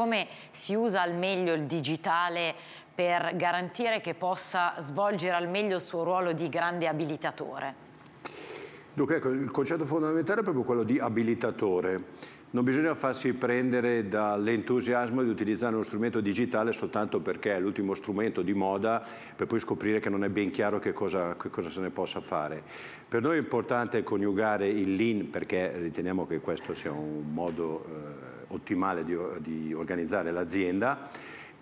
come si usa al meglio il digitale per garantire che possa svolgere al meglio il suo ruolo di grande abilitatore? Dunque, ecco, il concetto fondamentale è proprio quello di abilitatore. Non bisogna farsi prendere dall'entusiasmo di utilizzare uno strumento digitale soltanto perché è l'ultimo strumento di moda per poi scoprire che non è ben chiaro che cosa, che cosa, se ne possa fare. Per noi è importante coniugare il lean perché riteniamo che questo sia un modo... Eh, ottimale di, di organizzare l'azienda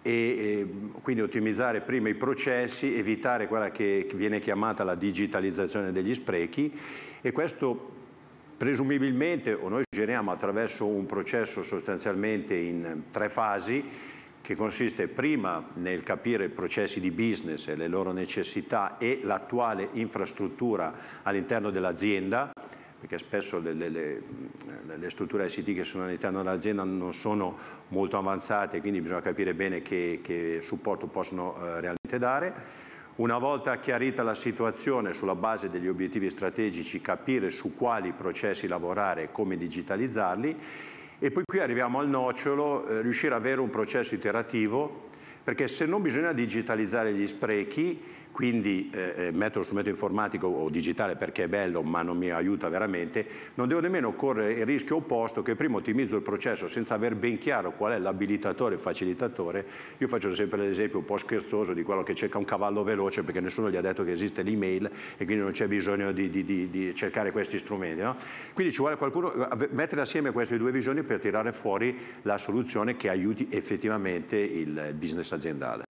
e, e, quindi ottimizzare prima i processi, evitare quella che viene chiamata la digitalizzazione degli sprechi e questo presumibilmente o noi giriamo attraverso un processo sostanzialmente in tre fasi che consiste prima nel capire i processi di business e le loro necessità e l'attuale infrastruttura all'interno dell'azienda perché spesso le, le, le, le strutture ICT che sono all'interno dell'azienda non sono molto avanzate, quindi bisogna capire bene che, che supporto possono eh, realmente dare. Una volta chiarita la situazione sulla base degli obiettivi strategici, capire su quali processi lavorare e come digitalizzarli e poi qui arriviamo al nocciolo, eh, riuscire ad avere un processo iterativo perché se non bisogna digitalizzare gli sprechi, quindi eh, eh metto lo strumento informatico o digitale perché è bello ma non mi aiuta veramente, non devo nemmeno correre il rischio opposto che prima ottimizzo il processo senza aver ben chiaro qual è l'abilitatore e facilitatore, io faccio sempre l'esempio un po' scherzoso di quello che cerca un cavallo veloce perché nessuno gli ha detto che esiste l'email e quindi non c'è bisogno di, di, di, di, cercare questi strumenti. No? Quindi ci vuole qualcuno mettere assieme queste due visioni per tirare fuori la soluzione che aiuti effettivamente il business aziendale Fazendada.